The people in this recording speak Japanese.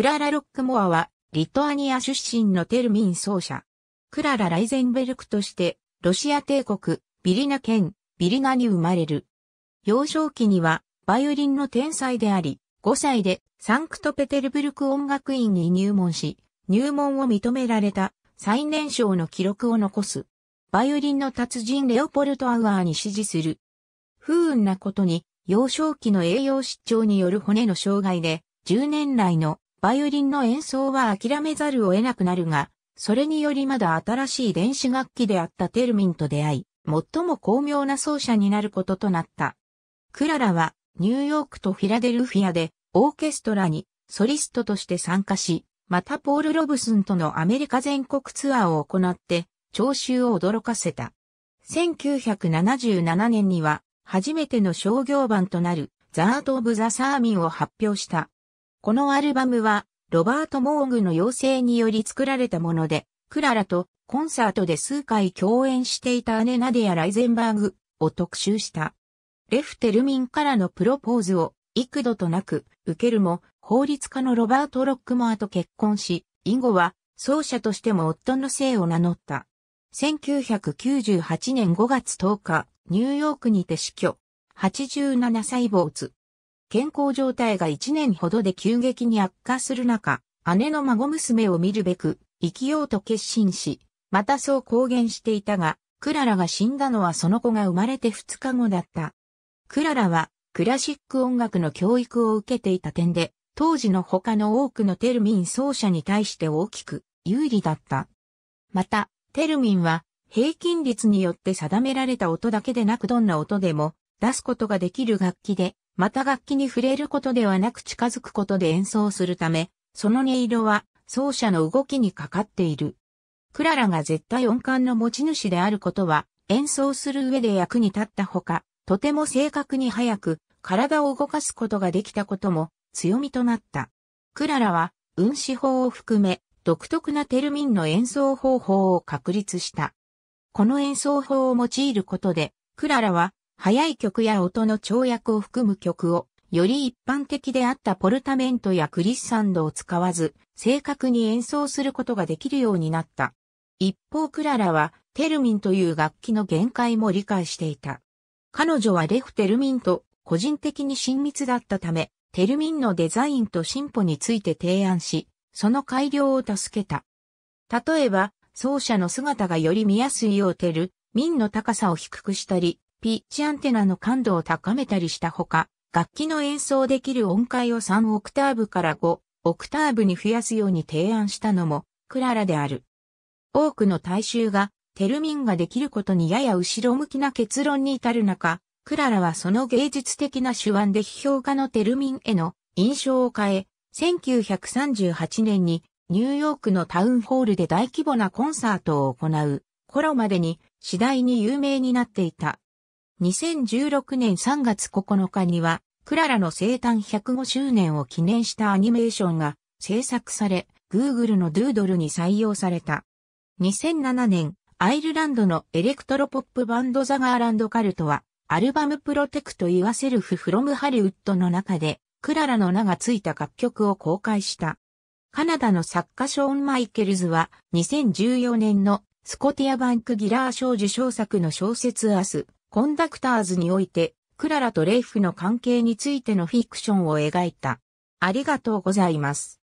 クララ・ロックモアは、リトアニア出身のテルミン奏者。クララ・ライゼンベルクとして、ロシア帝国、ビリナ県、ビリナに生まれる。幼少期には、バイオリンの天才であり、5歳でサンクトペテルブルク音楽院に入門し、入門を認められた最年少の記録を残す。バイオリンの達人レオポルト・アウアーに支持する。不運なことに、幼少期の栄養失調による骨の障害で、10年来のバイオリンの演奏は諦めざるを得なくなるが、それによりまだ新しい電子楽器であったテルミンと出会い、最も巧妙な奏者になることとなった。クララはニューヨークとフィラデルフィアでオーケストラにソリストとして参加し、またポール・ロブスンとのアメリカ全国ツアーを行って聴衆を驚かせた。1977年には初めての商業版となるザート・オブ・ザ・サーミンを発表した。このアルバムは、ロバート・モーグの要請により作られたもので、クララとコンサートで数回共演していた姉ナディア・ライゼンバーグを特集した。レフテルミンからのプロポーズを幾度となく受けるも、法律家のロバート・ロックモアと結婚し、以後は奏者としても夫の姓を名乗った。1998年5月10日、ニューヨークにて死去。87歳主。健康状態が1年ほどで急激に悪化する中、姉の孫娘を見るべく、生きようと決心し、またそう公言していたが、クララが死んだのはその子が生まれて2日後だった。クララは、クラシック音楽の教育を受けていた点で、当時の他の多くのテルミン奏者に対して大きく有利だった。また、テルミンは平均率によって定められた音だけでなくどんな音でも出すことができる楽器で、また楽器に触れることではなく近づくことで演奏するため、その音色は奏者の動きにかかっている。クララが絶対音感の持ち主であることは、演奏する上で役に立ったほか、とても正確に早く体を動かすことができたことも強みとなった。クララは、運指法を含め、独特なテルミンの演奏方法を確立した。この演奏法を用いることで、クララは速い曲や音の跳躍を含む曲を、より一般的であったポルタメントやクリスサンドを使わず、正確に演奏することができるようになった。一方クララは、テルミンという楽器の限界も理解していた。彼女はレフ・テルミンと個人的に親密だったため、テルミンのデザインと進歩について提案し、その改良を助けた。例えば、奏者の姿がより見やすいようテル、ミンの高さを低くしたり、ピッチアンテナの感度を高めたりしたほか、楽器の演奏できる音階を3オクターブから5オクターブに増やすように提案したのもクララである。多くの大衆がテルミンができることにやや後ろ向きな結論に至る中、クララはその芸術的な手腕で批評家のテルミンへの印象を変え、1938年にニューヨークのタウンホールで大規模なコンサートを行う頃までに次第に有名になっていた。2016年3月9日には、クララの生誕105周年を記念したアニメーションが制作され、Google の Doodle に採用された。2007年、アイルランドのエレクトロポップバンドザガーランドカルトは、アルバムプロテクト・イ・ワセルフ・フロム・ハリウッドの中で、クララの名がついた楽曲を公開した。カナダの作家ショーン・マイケルズは、2014年のスコティアバンク・ギラー賞受賞作の小説アス、コンダクターズにおいて、クララとレイフの関係についてのフィクションを描いた。ありがとうございます。